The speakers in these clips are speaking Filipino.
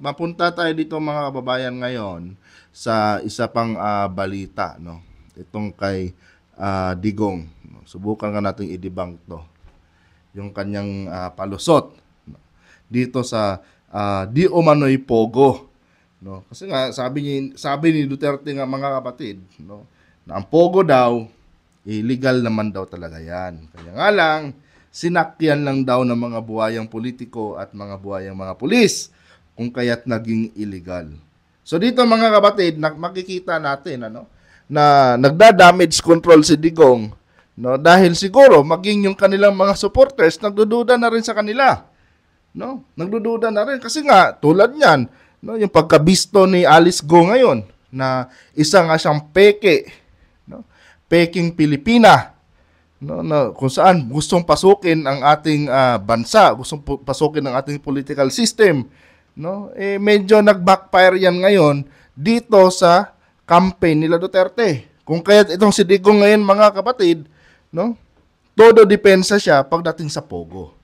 mapunta tayo dito mga kababayan ngayon sa isa pang uh, balita, no? Itong kay uh, Digong. Subukan nga natin i-debunk to. Yung kanyang uh, palusot no? dito sa uh, Di Umanoy Pogo. No? Kasi nga sabi ni sabi ni Duterte nga mga kapatid, no? Na ang Pogo daw illegal naman daw talaga 'yan. Kaya nga lang, sinakyan lang daw ng mga buhayang politiko at mga buhayang mga pulis kung kaya't naging illegal. So dito mga kabatid, makikita natin ano, na nagda-damage control si Digong no dahil siguro maging yung kanilang mga supporters nagdududa na rin sa kanila no nagdududa na rin kasi nga tulad niyan no yung pagkabisto ni Alice Go ngayon na isa nga siyang peke no peking Pilipina no, no kung saan gustong pasukin ang ating uh, bansa gustong pasukin ang ating political system No? Eh, medyo nag-backfire yan ngayon dito sa campaign nila Duterte. Kung kaya itong si Digong ngayon mga kapatid, no? Todo depensa siya pagdating sa Pogo.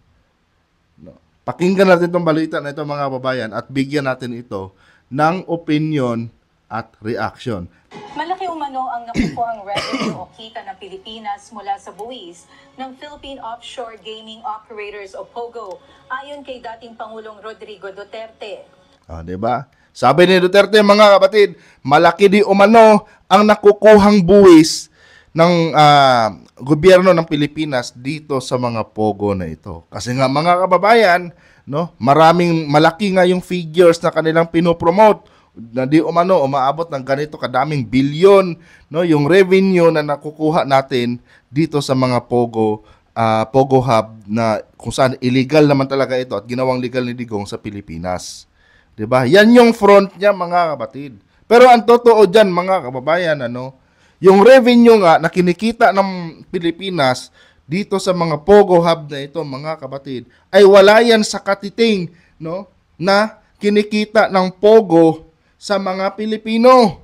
No? Pakinggan natin itong balita na ito mga babayan at bigyan natin ito ng opinion at reaction. Malaki umano ang nakukuhang revenue o kita ng Pilipinas mula sa buwis ng Philippine Offshore Gaming Operators o POGO ayon kay dating Pangulong Rodrigo Duterte. Ah, 'di ba? Sabi ni Duterte mga kapatid, malaki di umano ang nakukuhang buwis ng uh, gobyerno ng Pilipinas dito sa mga pogo na ito. Kasi nga mga kababayan, no, maraming malaki nga yung figures na kanilang pinopromote na di umano umaabot ng ganito kadaming bilyon no yung revenue na nakukuha natin dito sa mga pogo uh, pogo hub na kung saan illegal naman talaga ito at ginawang legal ni Digong sa Pilipinas. 'Di ba? Yan yung front niya mga kabatid Pero ang totoo diyan mga kababayan ano, yung revenue nga na kinikita ng Pilipinas dito sa mga pogo hub na ito mga kabatid ay wala yan sa katiting no na kinikita ng pogo sa mga Pilipino.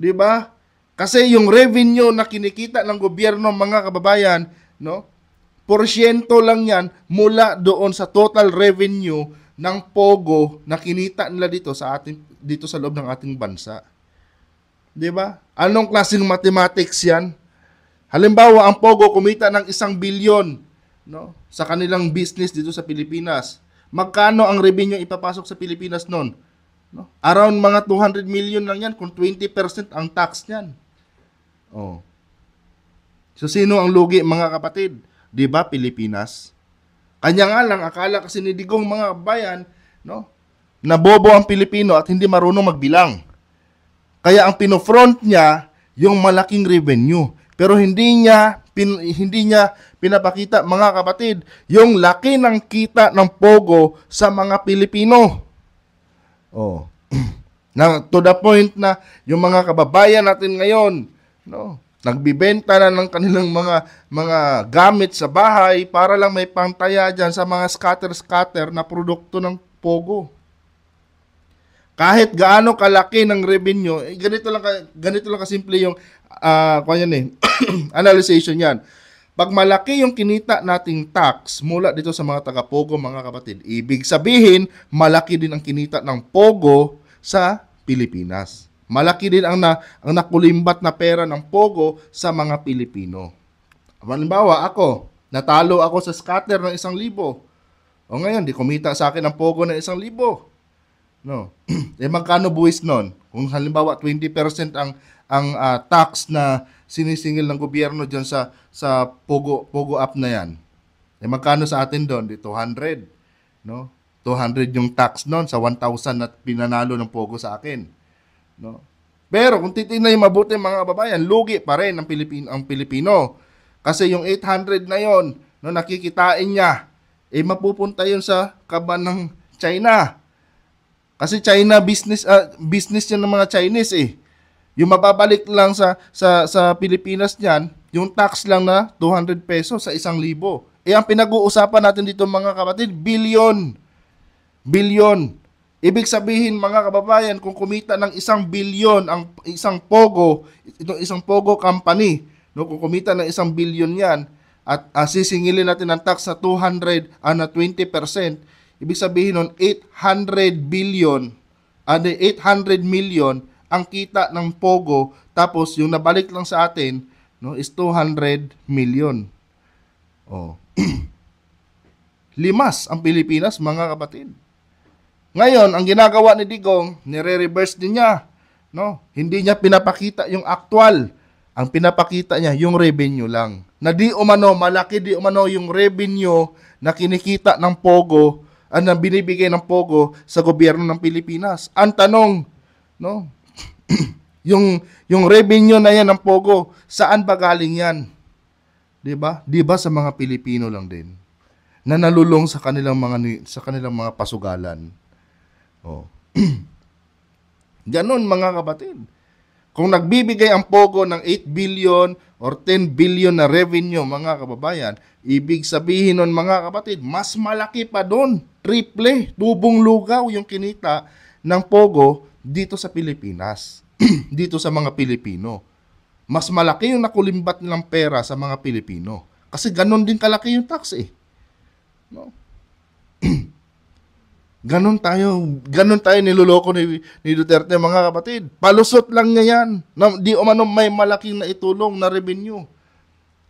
'Di ba? Kasi yung revenue na kinikita ng gobyerno mga kababayan, no? Porsyento lang 'yan mula doon sa total revenue ng pogo na kinita nila dito sa ating dito sa loob ng ating bansa. 'Di ba? Anong klaseng mathematics 'yan? Halimbawa, ang pogo kumita ng isang bilyon no, sa kanilang business dito sa Pilipinas. Magkano ang revenue ipapasok sa Pilipinas noon? No? Around mga 200 million lang yan kung 20% ang tax niyan. Oh. So sino ang lugi mga kapatid? 'Di ba Pilipinas? Kanya nga lang akala kasi ni Digong mga bayan, no? na bobo ang Pilipino at hindi marunong magbilang. Kaya ang pinofront niya yung malaking revenue, pero hindi niya pin, hindi niya pinapakita mga kapatid yung laki ng kita ng pogo sa mga Pilipino. Oh. na to the point na yung mga kababayan natin ngayon, no, nagbibenta na ng kanilang mga mga gamit sa bahay para lang may pantaya diyan sa mga scatter-scatter na produkto ng pogo. Kahit gaano kalaki ng revenue, eh, ganito lang ganito lang kasimple yung uh, ah, kanya eh, analysis yan pag malaki yung kinita nating tax mula dito sa mga taga Pogo mga kapatid, ibig sabihin malaki din ang kinita ng Pogo sa Pilipinas. Malaki din ang, na, ang nakulimbat na pera ng Pogo sa mga Pilipino. Halimbawa, ako, natalo ako sa scatter ng isang libo. O ngayon, di kumita sa akin ang Pogo ng isang libo. No. eh magkano buwis noon? Kung halimbawa 20% ang ang uh, tax na sinisingil ng gobyerno diyan sa sa Pogo Pogo app na 'yan. Eh magkano sa atin doon? Di 200, no? 200 yung tax noon sa 1,000 na pinanalo ng Pogo sa akin, no? Pero kung titingnan yung mabuti mga kababayan, lugi pa rin ang Pilipino, ang Pilipino. Kasi yung 800 na yon, no nakikitain niya, eh mapupunta yon sa kaban ng China. Kasi China business uh, business yan ng mga Chinese eh. Yung mababalik lang sa, sa, sa Pilipinas niyan, yung tax lang na 200 pesos sa isang libo. Eh ang pinag-uusapan natin dito mga kapatid, billion. Billion. Ibig sabihin mga kababayan, kung kumita ng isang billion ang isang Pogo, itong isang Pogo company, no, kung kumita ng isang billion yan, at uh, natin ang tax sa 200 uh, ah, na 20%, ibig sabihin nun 800 billion, uh, ah, 800 million ang kita ng Pogo tapos yung nabalik lang sa atin no is 200 million. Oh. Limas ang Pilipinas mga kapatid. Ngayon, ang ginagawa ni Digong, nire-reverse din niya. No? Hindi niya pinapakita yung actual. Ang pinapakita niya, yung revenue lang. Na di umano, malaki di umano yung revenue na kinikita ng Pogo, ang ah, binibigay ng Pogo sa gobyerno ng Pilipinas. Ang tanong, no? Yung, yung revenue na yan ng Pogo, saan ba galing yan? Di ba? Di ba sa mga Pilipino lang din na nalulong sa kanilang mga sa kanilang mga pasugalan. Oh. ganun mga kapatid. Kung nagbibigay ang Pogo ng 8 billion or 10 billion na revenue mga kababayan, ibig sabihin nun mga kapatid, mas malaki pa doon, triple, tubong lugaw yung kinita ng Pogo dito sa Pilipinas. dito sa mga Pilipino. Mas malaki yung nakulimbat nilang pera sa mga Pilipino. Kasi ganun din kalaki yung tax eh. No? ganun tayo, ganun tayo niloloko ni, ni Duterte mga kapatid. Palusot lang niya yan. Na, di umano may malaking naitulong na revenue.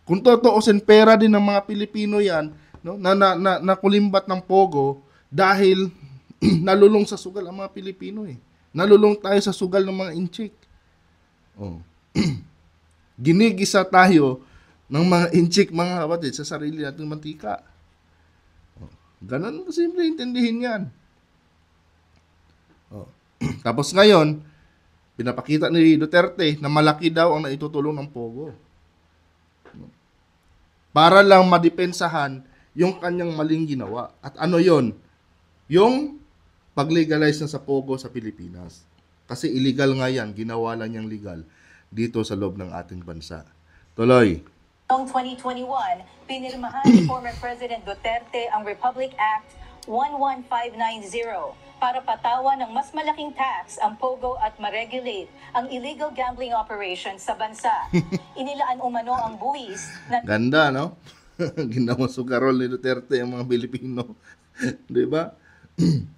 Kung totoosin pera din ng mga Pilipino yan, no, na, na, na, nakulimbat ng pogo dahil nalulong sa sugal ang mga Pilipino eh. Nalulong tayo sa sugal ng mga inchik. Oh. Ginigisa tayo ng mga inchik, mga kapatid, sa sarili natin mantika. Oh. ko simple intindihin yan. Oh. Tapos ngayon, pinapakita ni Duterte na malaki daw ang naitutulong ng Pogo. Oh. Para lang madepensahan yung kanyang maling ginawa. At ano yon? Yung pag-legalize na sa Pogo sa Pilipinas. Kasi illegal nga yan, ginawa lang niyang legal dito sa loob ng ating bansa. Tuloy. Noong 2021, pinirmahan ni former President Duterte ang Republic Act 11590 para patawan ng mas malaking tax ang POGO at ma-regulate ang illegal gambling operations sa bansa. Inilaan umano ang buwis na... Ganda, no? Ginawa sugarol ni Duterte ang mga Pilipino. Di ba?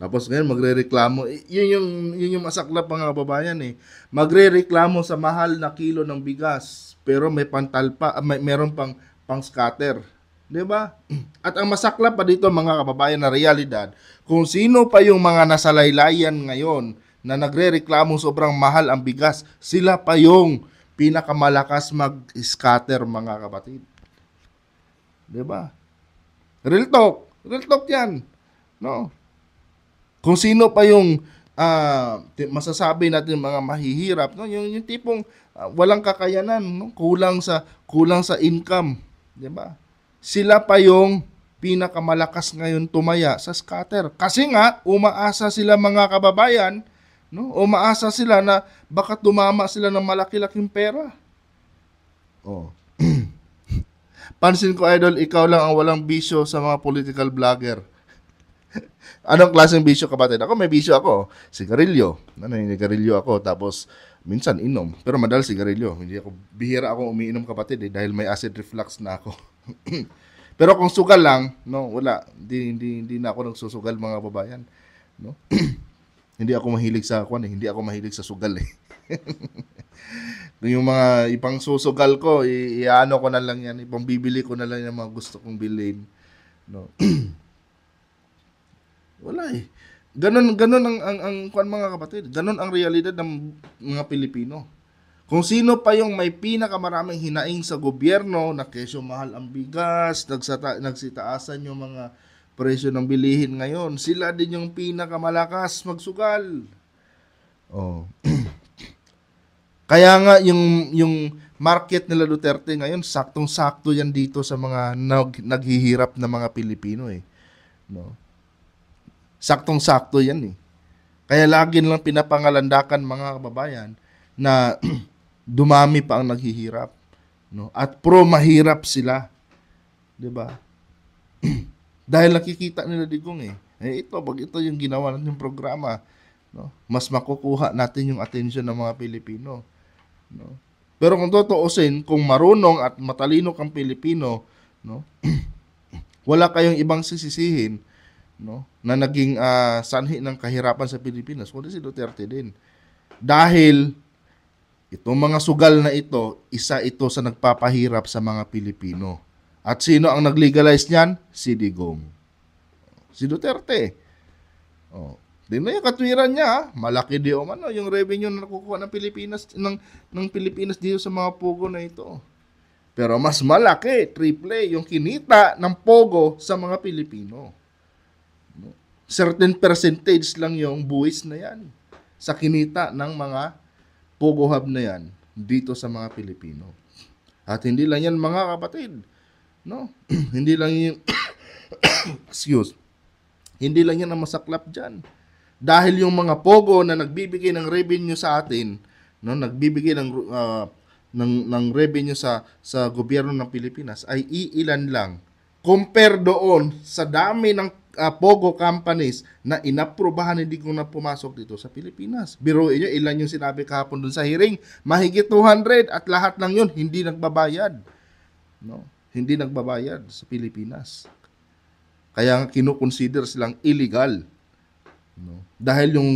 Tapos ngayon magrereklamo, eh, yun yung yun yung masaklap mga kababayan eh. Magrereklamo sa mahal na kilo ng bigas, pero may pantal pa, ah, may meron pang pang scatter. 'Di ba? At ang masaklap pa dito mga kababayan na realidad, kung sino pa yung mga nasa laylayan ngayon na nagrereklamo sobrang mahal ang bigas, sila pa yung pinakamalakas mag-scatter mga kabatid. 'Di ba? Real talk, real talk 'yan. No. Kung sino pa yung uh, masasabi natin mga mahihirap, no? yung, yung tipong uh, walang kakayanan, no? kulang sa kulang sa income, 'di ba? Sila pa yung pinakamalakas ngayon tumaya sa scatter. Kasi nga umaasa sila mga kababayan, no? Umaasa sila na baka tumama sila ng malaki-laking pera. Oh. Pansin ko idol, ikaw lang ang walang bisyo sa mga political vlogger. Anong klaseng bisyo kapatid? Ako may bisyo ako. Sigarilyo. Ano, sigarilyo ako. Tapos, minsan inom. Pero madal sigarilyo. Hindi ako, bihira ako umiinom kapatid eh, dahil may acid reflux na ako. Pero kung sugal lang, no, wala. Hindi, hindi, hindi na ako nagsusugal mga babayan. No? hindi ako mahilig sa kwan eh. Hindi ako mahilig sa sugal eh. yung mga ipang susugal ko, i- iano ko na lang yan, ipang bibili ko na lang yung mga gusto kong bilhin. No? Wala eh. Ganun, ganon ang, ang, ang kuan mga kapatid. Ganun ang realidad ng mga Pilipino. Kung sino pa yung may pinakamaraming hinaing sa gobyerno na keso mahal ang bigas, nagsata, nagsitaasan yung mga presyo ng bilihin ngayon, sila din yung pinakamalakas magsugal. Oh. Kaya nga yung yung market nila Duterte ngayon saktong-sakto yan dito sa mga nag, naghihirap na mga Pilipino eh. No. Saktong-sakto yan eh. Kaya lagi lang pinapangalandakan mga kababayan na dumami pa ang naghihirap. No? At pro mahirap sila. 'Di ba? Dahil nakikita nila digong eh. Eh ito, pag ito yung ginawa natin programa, no? mas makukuha natin yung atensyon ng mga Pilipino. No? Pero kung totoosin, kung marunong at matalino kang Pilipino, no? wala kayong ibang sisisihin no na naging uh, sanhi ng kahirapan sa Pilipinas kundi si Duterte din dahil itong mga sugal na ito isa ito sa nagpapahirap sa mga Pilipino at sino ang naglegalize niyan si Digong si Duterte oh din na yung katwiran niya, ah. malaki di o ano, yung revenue na nakukuha ng Pilipinas, ng, ng Pilipinas dito sa mga pogo na ito. Pero mas malaki, triple, yung kinita ng pogo sa mga Pilipino certain percentage lang yung buwis na yan sa kinita ng mga Pogo Hub na yan dito sa mga Pilipino. At hindi lang yan mga kapatid. No? hindi lang yung excuse. Hindi lang yan ang masaklap dyan. Dahil yung mga Pogo na nagbibigay ng revenue sa atin, no, nagbibigay ng uh, ng ng revenue sa sa gobyerno ng Pilipinas ay iilan lang compare doon sa dami ng uh, Pogo companies na inaprobahan hindi ko na pumasok dito sa Pilipinas. Biruin nyo, ilan yung sinabi kahapon dun sa hearing? Mahigit 200 at lahat ng yun hindi nagbabayad. No? Hindi nagbabayad sa Pilipinas. Kaya kinukonsider silang illegal. No? Dahil yung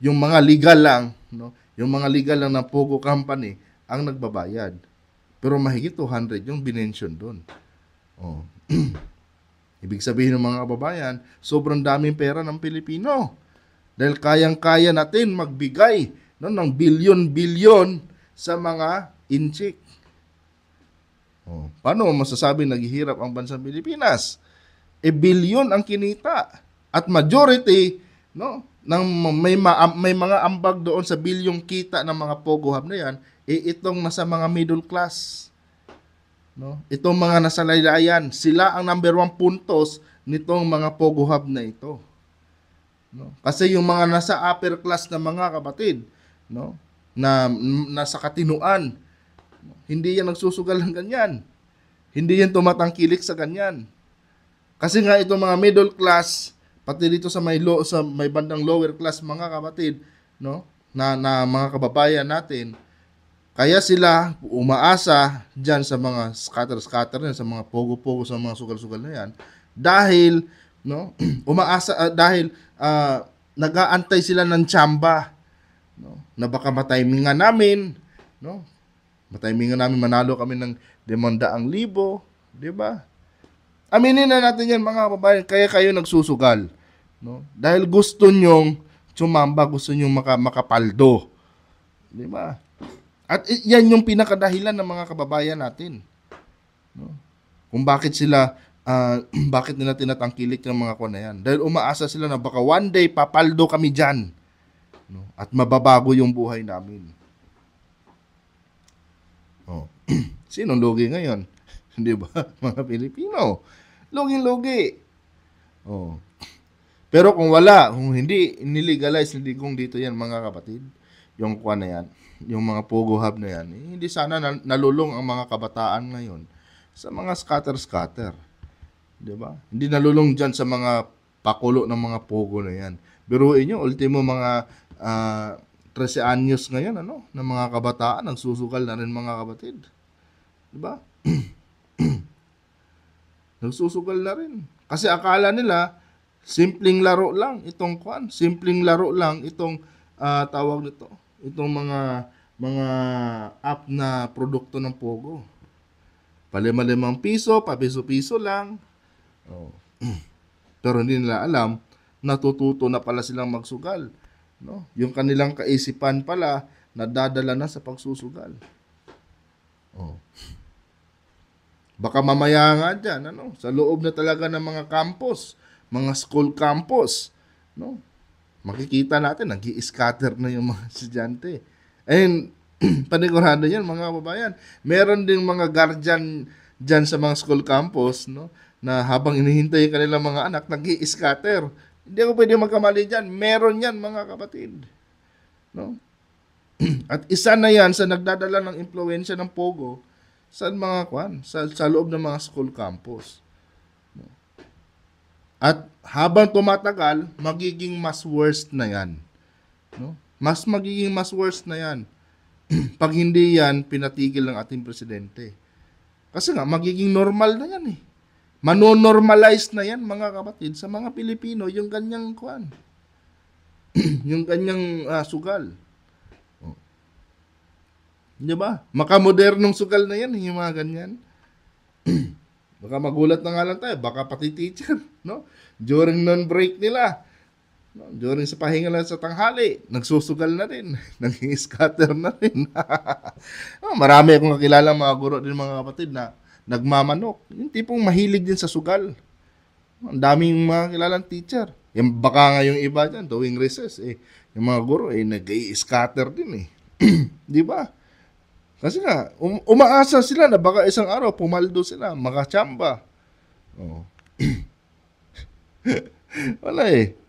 yung mga legal lang, no? Yung mga legal lang ng Pogo company ang nagbabayad. Pero mahigit 200 yung binention doon. Oh. Ibig sabihin ng mga kababayan, sobrang daming pera ng Pilipino. Dahil kayang-kaya natin magbigay no, ng bilyon-bilyon sa mga inchik. Oh, paano masasabi naghihirap ang bansang Pilipinas? E bilyon ang kinita at majority no ng may ma- may mga ambag doon sa bilyong kita ng mga pogohab na yan, eh itong nasa mga middle class. No? Itong mga nasa laylayan, sila ang number one puntos nitong mga Pogo Hub na ito. No? Kasi yung mga nasa upper class na mga kapatid, no? na nasa katinuan, hindi yan nagsusugal ng ganyan. Hindi yan tumatangkilik sa ganyan. Kasi nga itong mga middle class, pati dito sa may low, sa may bandang lower class mga kapatid, no? Na, na mga kababayan natin, kaya sila umaasa dyan sa mga scatter-scatter na sa mga pogo-pogo, sa mga sugal-sugal na yan. Dahil, no, umaasa, uh, dahil uh, nag-aantay sila ng tsamba no, na baka matimingan namin, no, matimingan namin, manalo kami ng demandaang libo, di ba? Aminin na natin yan mga kababayan, kaya kayo nagsusugal. No? Dahil gusto nyong tumamba, gusto nyong maka, makapaldo. Di ba? At yan yung pinakadahilan ng mga kababayan natin. No? Kung bakit sila, uh, bakit nila tinatangkilik ng mga kuwan yan. Dahil umaasa sila na baka one day papaldo kami dyan. No? At mababago yung buhay namin. Oh. Sinong lugi ngayon? Hindi ba? Mga Pilipino. Lugi-lugi. Oh. Pero kung wala, kung hindi nilegalize, hindi kung dito yan mga kapatid, yung kwa na yan, yung mga Pogo Hub na yan, eh, hindi sana nalulong ang mga kabataan ngayon sa mga scatter-scatter. Di ba? Hindi nalulong dyan sa mga pakulo ng mga Pogo na yan. Biruin nyo, ultimo mga uh, ah, 13 anyos ngayon, ano, ng mga kabataan, ang nagsusukal na rin mga kapatid. Di ba? Nagsusugal na rin. Kasi akala nila, simpleng laro lang itong kwan, simpleng laro lang itong uh, tawag nito, itong mga mga app na produkto ng Pogo. Palima-limang piso, papiso-piso lang. Oh. Pero hindi nila alam, natututo na pala silang magsugal. No? Yung kanilang kaisipan pala, nadadala na sa pagsusugal. Oh. Baka mamaya nga dyan, ano, sa loob na talaga ng mga campus, mga school campus, no? makikita natin, nag scatter na yung mga estudyante. And panigurado yan, mga kababayan. Meron din mga guardian dyan sa mga school campus, no? na habang inihintay kanilang mga anak, nag scatter Hindi ako pwede magkamali dyan. Meron yan, mga kapatid. No? At isa na yan sa nagdadala ng impluensya ng Pogo sa mga kwan, sa, sa loob ng mga school campus. At habang tumatagal, magiging mas worst na yan. No? Mas magiging mas worst na yan. Pag hindi yan, pinatigil ng ating presidente. Kasi nga, magiging normal na yan eh. Manonormalize na yan mga kapatid sa mga Pilipino yung ganyang kuan. yung ganyang uh, sugal. Oh. 'Di ba? Makamodernong sugal na yan eh, yung mga ganyan. Baka magulat na nga lang tayo, baka pati teacher, no? During non-break nila, no? during sa pahinga lang sa tanghali, nagsusugal na rin, naging scatter na rin. oh, marami akong kakilala mga guro din mga kapatid na nagmamanok. Yung tipong mahilig din sa sugal. Ang daming mga kilalang teacher. Yung baka nga yung iba dyan, tuwing recess, eh, yung mga guro, eh, nag-i-scatter din eh. Di ba? Kasi nga, um, umaasa sila na baka isang araw pumaldo sila, makachamba. Oh. Wala eh.